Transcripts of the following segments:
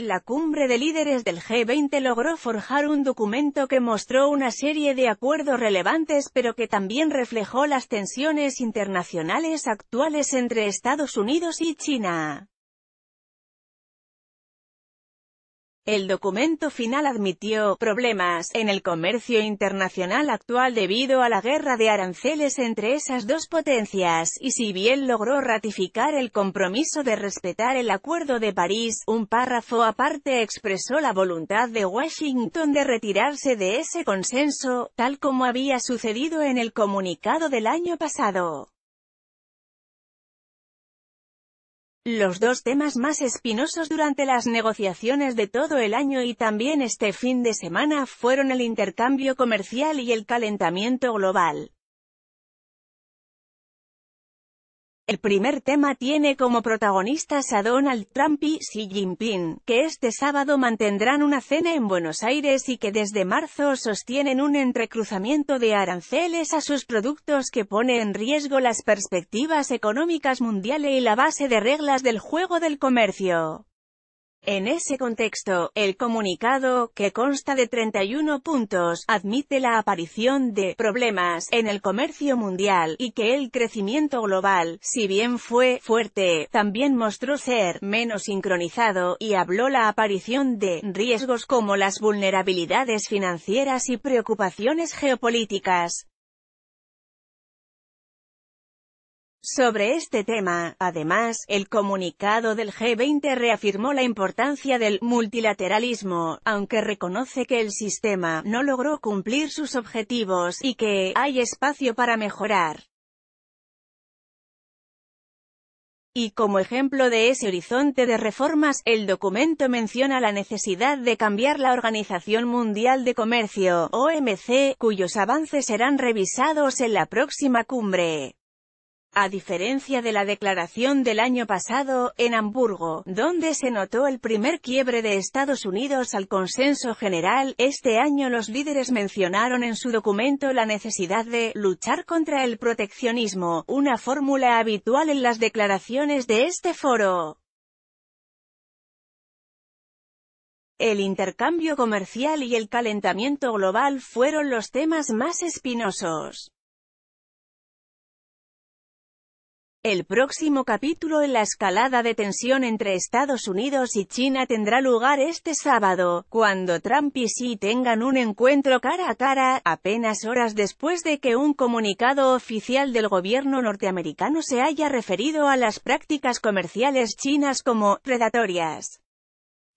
La cumbre de líderes del G20 logró forjar un documento que mostró una serie de acuerdos relevantes pero que también reflejó las tensiones internacionales actuales entre Estados Unidos y China. El documento final admitió problemas en el comercio internacional actual debido a la guerra de aranceles entre esas dos potencias, y si bien logró ratificar el compromiso de respetar el Acuerdo de París, un párrafo aparte expresó la voluntad de Washington de retirarse de ese consenso, tal como había sucedido en el comunicado del año pasado. Los dos temas más espinosos durante las negociaciones de todo el año y también este fin de semana fueron el intercambio comercial y el calentamiento global. El primer tema tiene como protagonistas a Donald Trump y Xi Jinping, que este sábado mantendrán una cena en Buenos Aires y que desde marzo sostienen un entrecruzamiento de aranceles a sus productos que pone en riesgo las perspectivas económicas mundiales y la base de reglas del juego del comercio. En ese contexto, el comunicado, que consta de 31 puntos, admite la aparición de problemas en el comercio mundial y que el crecimiento global, si bien fue fuerte, también mostró ser menos sincronizado y habló la aparición de riesgos como las vulnerabilidades financieras y preocupaciones geopolíticas. Sobre este tema, además, el comunicado del G20 reafirmó la importancia del multilateralismo, aunque reconoce que el sistema no logró cumplir sus objetivos y que hay espacio para mejorar. Y como ejemplo de ese horizonte de reformas, el documento menciona la necesidad de cambiar la Organización Mundial de Comercio, OMC, cuyos avances serán revisados en la próxima cumbre. A diferencia de la declaración del año pasado, en Hamburgo, donde se notó el primer quiebre de Estados Unidos al consenso general, este año los líderes mencionaron en su documento la necesidad de «luchar contra el proteccionismo», una fórmula habitual en las declaraciones de este foro. El intercambio comercial y el calentamiento global fueron los temas más espinosos. El próximo capítulo en la escalada de tensión entre Estados Unidos y China tendrá lugar este sábado, cuando Trump y Xi tengan un encuentro cara a cara, apenas horas después de que un comunicado oficial del gobierno norteamericano se haya referido a las prácticas comerciales chinas como «predatorias».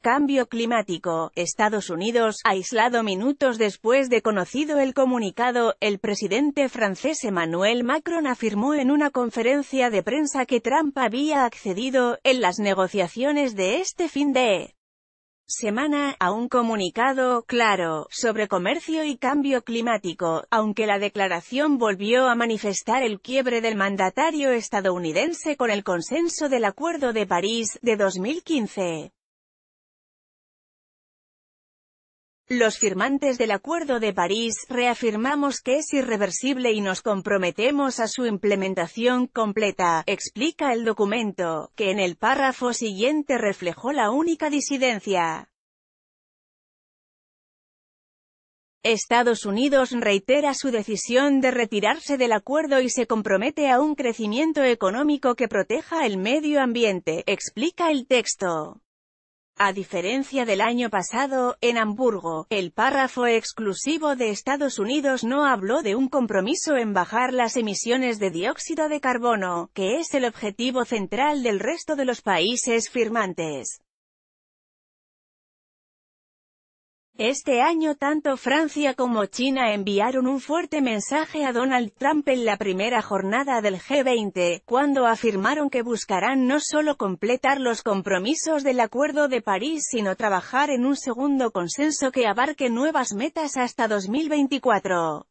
Cambio climático. Estados Unidos, aislado minutos después de conocido el comunicado, el presidente francés Emmanuel Macron afirmó en una conferencia de prensa que Trump había accedido, en las negociaciones de este fin de semana, a un comunicado, claro, sobre comercio y cambio climático, aunque la declaración volvió a manifestar el quiebre del mandatario estadounidense con el consenso del Acuerdo de París, de 2015. Los firmantes del Acuerdo de París, reafirmamos que es irreversible y nos comprometemos a su implementación completa, explica el documento, que en el párrafo siguiente reflejó la única disidencia. Estados Unidos reitera su decisión de retirarse del acuerdo y se compromete a un crecimiento económico que proteja el medio ambiente, explica el texto. A diferencia del año pasado, en Hamburgo, el párrafo exclusivo de Estados Unidos no habló de un compromiso en bajar las emisiones de dióxido de carbono, que es el objetivo central del resto de los países firmantes. Este año tanto Francia como China enviaron un fuerte mensaje a Donald Trump en la primera jornada del G20, cuando afirmaron que buscarán no solo completar los compromisos del Acuerdo de París sino trabajar en un segundo consenso que abarque nuevas metas hasta 2024.